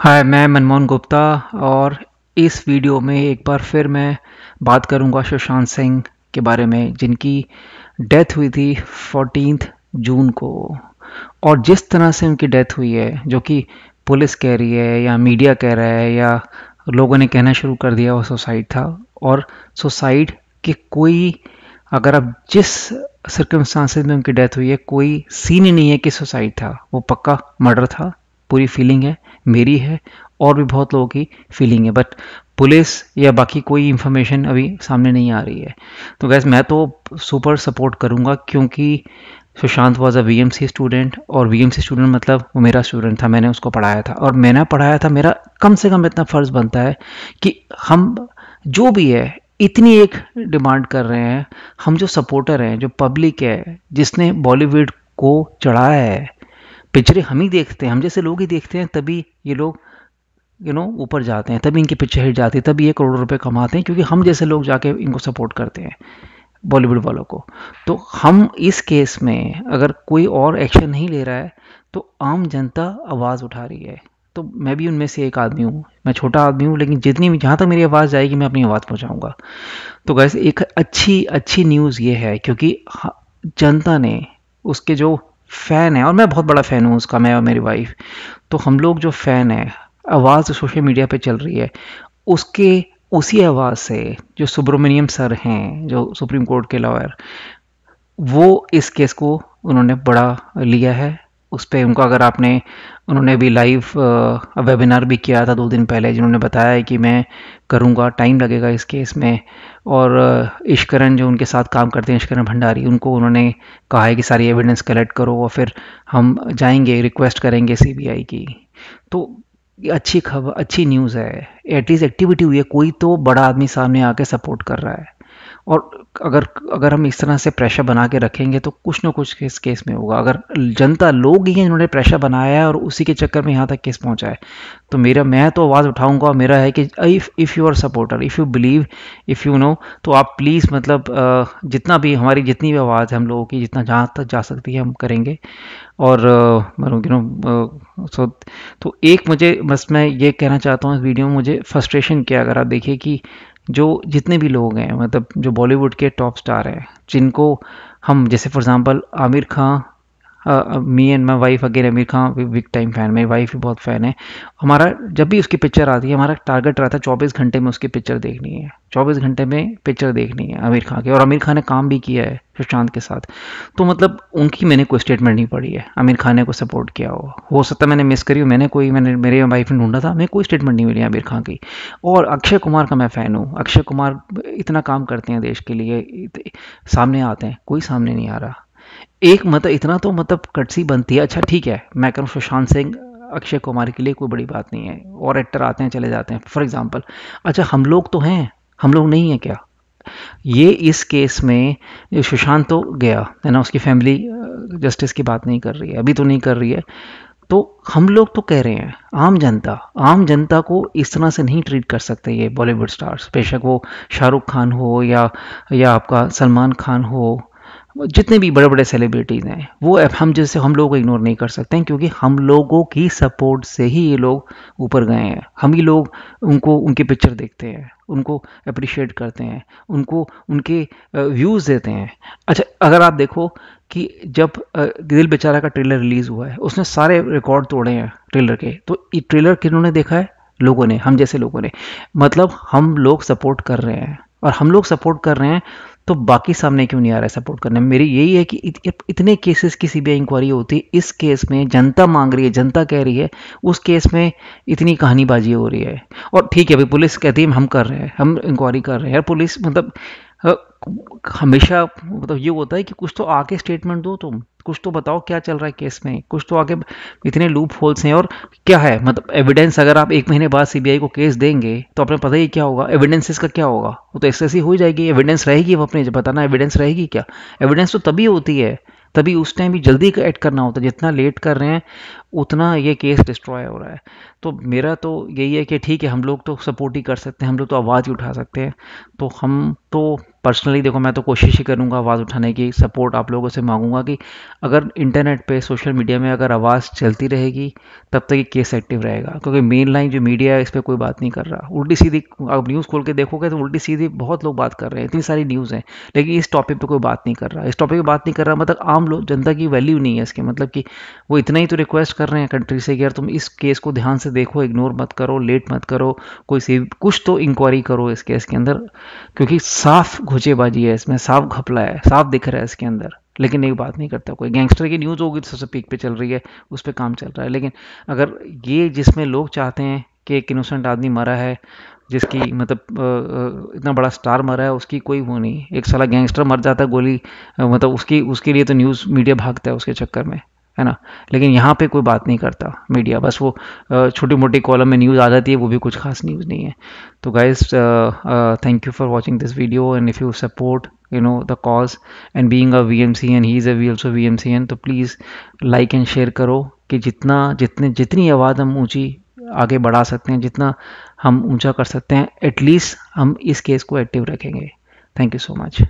हाय मैं मनमोहन गुप्ता और इस वीडियो में एक बार फिर मैं बात करूंगा सुशांत सिंह के बारे में जिनकी डेथ हुई थी फोर्टीन जून को और जिस तरह से उनकी डेथ हुई है जो कि पुलिस कह रही है या मीडिया कह रहा है या लोगों ने कहना शुरू कर दिया वो सुसाइड था और सुसाइड के कोई अगर आप जिस सर्कमस्टांसिस में उनकी डेथ हुई है कोई सीन ही नहीं है कि सुसाइड था वो पक्का मर्डर था पूरी फीलिंग है मेरी है और भी बहुत लोगों की फीलिंग है बट पुलिस या बाकी कोई इंफॉर्मेशन अभी सामने नहीं आ रही है तो गैस मैं तो सुपर सपोर्ट करूँगा क्योंकि Sushant was a V M C student और वी एम सी स्टूडेंट मतलब वो मेरा स्टूडेंट था मैंने उसको पढ़ाया था और मैंने पढ़ाया था मेरा कम से कम इतना फ़र्ज़ बनता है कि हम जो भी है इतनी एक डिमांड कर रहे हैं हम जो सपोर्टर हैं जो पब्लिक है जिसने बॉलीवुड को चढ़ाया है पिक्चरें हम ही देखते हैं हम जैसे लोग ही देखते हैं तभी ये लोग यू नो ऊपर जाते हैं तभी इनकी पिक्चर हिट जाती है तभी ये करोड़ों रुपये कमाते हैं क्योंकि हम जैसे लोग जाके इनको सपोर्ट करते हैं बॉलीवुड वालों को तो हम इस केस में अगर कोई और एक्शन नहीं ले रहा है तो आम जनता आवाज़ उठा रही है तो मैं भी उनमें से एक आदमी हूँ मैं छोटा आदमी हूँ लेकिन जितनी भी जहाँ तक मेरी आवाज़ जाएगी मैं अपनी आवाज़ पहुँचाऊँगा तो गैस एक अच्छी अच्छी न्यूज़ ये है क्योंकि जनता ने उसके जो फ़ैन है और मैं बहुत बड़ा फ़ैन हूँ उसका मैं और मेरी वाइफ तो हम लोग जो फ़ैन है आवाज़ सोशल तो मीडिया पे चल रही है उसके उसी आवाज़ से जो सुब्रमण्यम सर हैं जो सुप्रीम कोर्ट के लॉयर वो इस केस को उन्होंने बड़ा लिया है उस पर उनको अगर आपने उन्होंने भी लाइव वेबिनार भी किया था दो दिन पहले जिन्होंने बताया है कि मैं करूँगा टाइम लगेगा इस केस में और इश्करण जो उनके साथ काम करते हैं इश्करण भंडारी उनको उन्होंने कहा है कि सारी एविडेंस कलेक्ट करो और फिर हम जाएंगे रिक्वेस्ट करेंगे सीबीआई की तो अच्छी खबर अच्छी न्यूज़ है एटलीस्ट एक्टिविटी हुई है कोई तो बड़ा आदमी सामने आके सपोर्ट कर रहा है और अगर अगर हम इस तरह से प्रेशर बना के रखेंगे तो कुछ ना कुछ इस केस में होगा अगर जनता लोग ही इन्होंने प्रेशर बनाया है और उसी के चक्कर में यहाँ तक केस पहुँचा है तो मेरा मैं तो आवाज़ उठाऊँगा और मेरा है कि if if you are supporter if you believe if you know तो आप प्लीज़ मतलब जितना भी हमारी जितनी भी आवाज़ है हम लोगों की जितना जहाँ तक जा सकती है हम करेंगे और यू नो सो तो एक मुझे बस मैं ये कहना चाहता हूँ इस वीडियो में मुझे फ्रस्ट्रेशन किया अगर आप देखिए कि जो जितने भी लोग हैं मतलब जो बॉलीवुड के टॉप स्टार हैं जिनको हम जैसे for example Aamir Khan me and my wife again Aamir Khan big time fan मेरी वाइफ भी बहुत फ़ैन है हमारा जब भी उसकी पिक्चर आती है हमारा टारगेट रहता है चौबीस घंटे में उसकी पिक्चर देखनी है चौबीस घंटे में पिक्चर देखनी है आमिर खान की और आमिर खान ने काम भी किया है सुशांत के साथ तो मतलब उनकी मैंने कोई स्टेटमेंट नहीं पढ़ी है आमिर खान ने कोई सपोर्ट किया हो हो सकता है मैंने मिस करी हो मैंने कोई मैंने मेरे वाइफ ने ढूंढा था मैं कोई स्टेटमेंट नहीं मिली आमिर खान की और अक्षय कुमार का मैं फ़ैन हूँ अक्षय कुमार इतना काम करते हैं देश के लिए सामने आते हैं कोई सामने नहीं आ रहा एक मतलब इतना तो मतलब कटसी बनती है अच्छा ठीक है मैं कहूँ सुशांत सिंह अक्षय कुमार के लिए कोई बड़ी बात नहीं है और एक्टर आते हैं चले जाते हैं फॉर एग्जाम्पल अच्छा हम लोग तो हैं हम लोग नहीं हैं क्या ये इस केस में सुशांत तो गया है ना उसकी फैमिली जस्टिस की बात नहीं कर रही है अभी तो नहीं कर रही है तो हम लोग तो कह रहे हैं आम जनता आम जनता को इस तरह से नहीं ट्रीट कर सकते ये बॉलीवुड स्टार्स बेशक वो शाहरुख खान हो या या आपका सलमान खान हो जितने भी बड़े बड़े सेलिब्रिटीज़ हैं वो हम जैसे हम लोगों को इग्नोर नहीं कर सकते हैं क्योंकि हम लोगों की सपोर्ट से ही ये लोग ऊपर गए हैं हम ही लोग उनको उनकी पिक्चर देखते हैं उनको अप्रिशिएट करते हैं उनको उनके व्यूज़ देते हैं अच्छा अगर आप देखो कि जब दिल बेचारा का ट्रेलर रिलीज़ हुआ है उसने सारे रिकॉर्ड तोड़े हैं ट्रेलर के तो ये ट्रेलर किन्होंने देखा है लोगों ने हम जैसे लोगों ने मतलब हम लोग सपोर्ट कर रहे हैं और हम लोग सपोर्ट कर रहे हैं तो बाकी सामने क्यों नहीं आ रहा है सपोर्ट करने मेरी यही है कि इतने केसेस की सीबीआई इंक्वायरी होती है इस केस में जनता मांग रही है जनता कह रही है उस केस में इतनी कहानीबाजी हो रही है और ठीक है भाई पुलिस कहती है हम कर रहे हैं हम इंक्वायरी कर रहे हैं पुलिस मतलब हमेशा मतलब ये होता है कि कुछ तो आके स्टेटमेंट दो तुम कुछ तो बताओ क्या चल रहा है केस में कुछ तो आगे इतने लूप होल्स हैं और क्या है मतलब एविडेंस अगर आप एक महीने बाद सीबीआई को केस देंगे तो आपने पता ही क्या होगा एविडेंसेस का क्या होगा वो तो एक्सेसी हो जाएगी एविडेंस रहेगी वो अपने बताना एविडेंस रहेगी क्या एविडेंस तो तभी होती है तभी उस टाइम भी जल्दी एक्ट करना होता है जितना लेट कर रहे हैं उतना ये केस डिस्ट्रॉय हो रहा है तो मेरा तो यही है कि ठीक है हम लोग तो सपोर्ट ही कर सकते हैं हम लोग तो आवाज़ ही उठा सकते हैं तो हम तो पर्सनली देखो मैं तो कोशिश ही करूँगा आवाज़ उठाने की सपोर्ट आप लोगों से मांगूंगा कि अगर इंटरनेट पे सोशल मीडिया में अगर आवाज़ चलती रहेगी तब तक ये केस एक्टिव रहेगा क्योंकि मेन लाइन जो मीडिया है इस पर कोई बात नहीं कर रहा उल्टी सीधी आप न्यूज़ खोल के देखोगे तो उल्टी सीधी बहुत लोग बात कर रहे हैं इतनी सारी न्यूज़ हैं लेकिन इस टॉपिक पर कोई बात नहीं कर रहा इस टॉपिक पर बात नहीं कर रहा मतलब आम लोग जनता की वैल्यू नहीं है इसके मतलब कि वो इतना ही तो रिक्वेस्ट कर रहे हैं कंट्री से कि यार तुम इस केस को ध्यान से से देखो इग्नोर मत करो लेट मत करो कोई से कुछ तो इंक्वायरी करो इस केस के अंदर क्योंकि साफ घुचेबाजी है इसमें साफ घपला है साफ दिख रहा है इसके अंदर लेकिन एक बात नहीं करता कोई गैंगस्टर की न्यूज़ होगी तो सबसे पीक पे चल रही है उस पर काम चल रहा है लेकिन अगर ये जिसमें लोग चाहते हैं कि एक इनोसेंट आदमी मरा है जिसकी मतलब इतना बड़ा स्टार मरा है उसकी कोई वो नहीं एक साला गैंगस्टर मर जाता है गोली मतलब उसकी उसके लिए तो न्यूज़ मीडिया भागता है उसके चक्कर में है ना लेकिन यहाँ पे कोई बात नहीं करता मीडिया बस वो छोटी मोटी कॉलम में न्यूज़ आ जाती है वो भी कुछ खास न्यूज़ नहीं है तो guys thank you for watching this video and if you support you know the cause and being a V M C N he is a V also V M C N तो please like and share करो कि जितना जितने जितनी आवाज़ हम ऊँची आगे बढ़ा सकते हैं जितना हम ऊँचा कर सकते हैं एटलीस्ट हम इस केस को एक्टिव रखेंगे थैंक यू सो मच